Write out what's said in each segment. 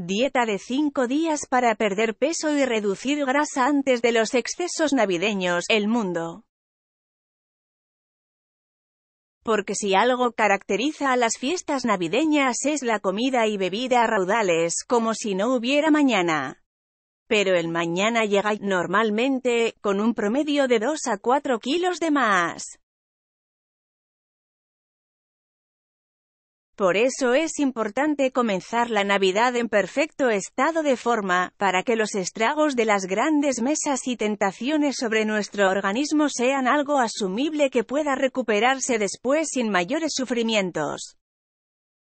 Dieta de 5 días para perder peso y reducir grasa antes de los excesos navideños, el mundo. Porque si algo caracteriza a las fiestas navideñas es la comida y bebida raudales, como si no hubiera mañana. Pero el mañana llega normalmente, con un promedio de 2 a 4 kilos de más. Por eso es importante comenzar la Navidad en perfecto estado de forma, para que los estragos de las grandes mesas y tentaciones sobre nuestro organismo sean algo asumible que pueda recuperarse después sin mayores sufrimientos.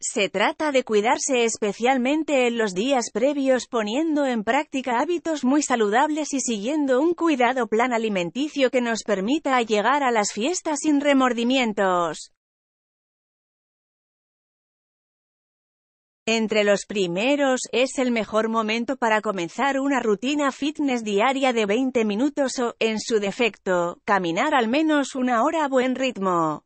Se trata de cuidarse especialmente en los días previos poniendo en práctica hábitos muy saludables y siguiendo un cuidado plan alimenticio que nos permita llegar a las fiestas sin remordimientos. Entre los primeros, es el mejor momento para comenzar una rutina fitness diaria de 20 minutos o, en su defecto, caminar al menos una hora a buen ritmo.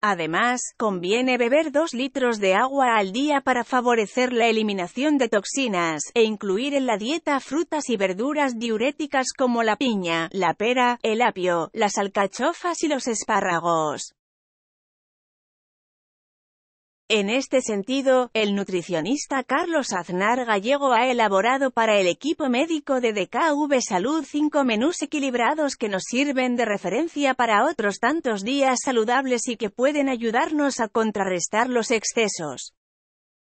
Además, conviene beber 2 litros de agua al día para favorecer la eliminación de toxinas, e incluir en la dieta frutas y verduras diuréticas como la piña, la pera, el apio, las alcachofas y los espárragos. En este sentido, el nutricionista Carlos Aznar Gallego ha elaborado para el equipo médico de DKV Salud cinco menús equilibrados que nos sirven de referencia para otros tantos días saludables y que pueden ayudarnos a contrarrestar los excesos.